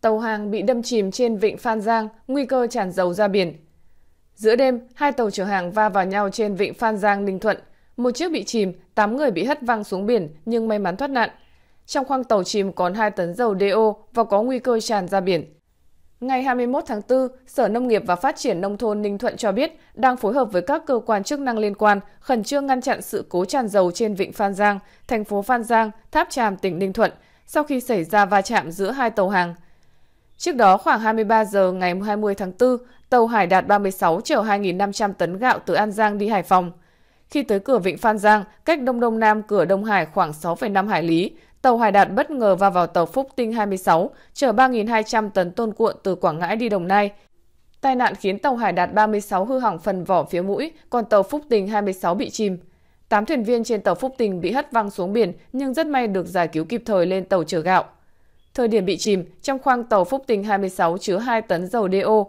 Tàu hàng bị đâm chìm trên vịnh Phan Giang, nguy cơ tràn dầu ra biển. Giữa đêm, hai tàu chở hàng va vào nhau trên vịnh Phan Giang, Ninh Thuận. Một chiếc bị chìm, 8 người bị hất văng xuống biển nhưng may mắn thoát nạn. Trong khoang tàu chìm còn 2 tấn dầu DO và có nguy cơ tràn ra biển. Ngày 21 tháng 4, Sở Nông nghiệp và Phát triển Nông thôn Ninh Thuận cho biết đang phối hợp với các cơ quan chức năng liên quan khẩn trương ngăn chặn sự cố tràn dầu trên vịnh Phan Giang, thành phố Phan Giang, Tháp Tràm, tỉnh Ninh Thuận sau khi xảy ra va chạm giữa hai tàu hàng – Trước đó khoảng 23 giờ ngày 20 tháng 4, tàu Hải Đạt 36 chở 2.500 tấn gạo từ An Giang đi Hải Phòng. Khi tới cửa vịnh Phan Giang, cách Đông Đông Nam cửa Đông Hải khoảng 6,5 hải lý, tàu Hải Đạt bất ngờ va vào tàu Phúc Tinh 26 chở 3.200 tấn tôn cuộn từ Quảng Ngãi đi Đồng Nai. Tai nạn khiến tàu Hải Đạt 36 hư hỏng phần vỏ phía mũi, còn tàu Phúc Tinh 26 bị chìm. Tám thuyền viên trên tàu Phúc Tinh bị hất văng xuống biển nhưng rất may được giải cứu kịp thời lên tàu chở gạo. Thời điểm bị chìm, trong khoang tàu Phúc Tình 26 chứa 2 tấn dầu DO.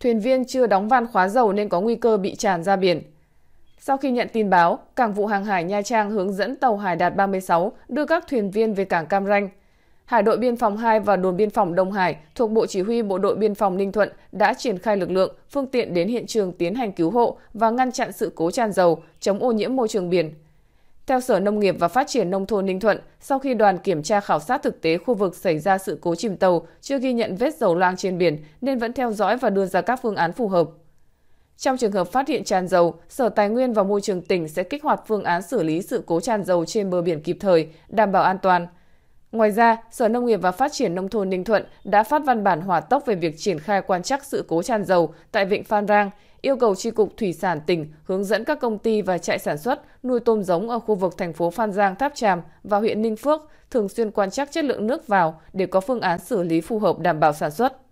Thuyền viên chưa đóng van khóa dầu nên có nguy cơ bị tràn ra biển. Sau khi nhận tin báo, Cảng vụ Hàng hải Nha Trang hướng dẫn tàu Hải Đạt 36 đưa các thuyền viên về cảng Cam Ranh. Hải đội Biên phòng 2 và đồn biên phòng Đông Hải thuộc Bộ Chỉ huy Bộ đội Biên phòng Ninh Thuận đã triển khai lực lượng, phương tiện đến hiện trường tiến hành cứu hộ và ngăn chặn sự cố tràn dầu, chống ô nhiễm môi trường biển. Theo Sở Nông nghiệp và Phát triển Nông thôn Ninh Thuận, sau khi đoàn kiểm tra khảo sát thực tế khu vực xảy ra sự cố chìm tàu, chưa ghi nhận vết dầu loang trên biển nên vẫn theo dõi và đưa ra các phương án phù hợp. Trong trường hợp phát hiện tràn dầu, Sở Tài nguyên và Môi trường tỉnh sẽ kích hoạt phương án xử lý sự cố tràn dầu trên bờ biển kịp thời, đảm bảo an toàn – Ngoài ra, Sở Nông nghiệp và Phát triển Nông thôn Ninh Thuận đã phát văn bản hỏa tốc về việc triển khai quan trắc sự cố tràn dầu tại Vịnh Phan Rang, yêu cầu Tri Cục Thủy sản tỉnh hướng dẫn các công ty và trại sản xuất nuôi tôm giống ở khu vực thành phố Phan Giang, Tháp Tràm và huyện Ninh Phước thường xuyên quan trắc chất lượng nước vào để có phương án xử lý phù hợp đảm bảo sản xuất.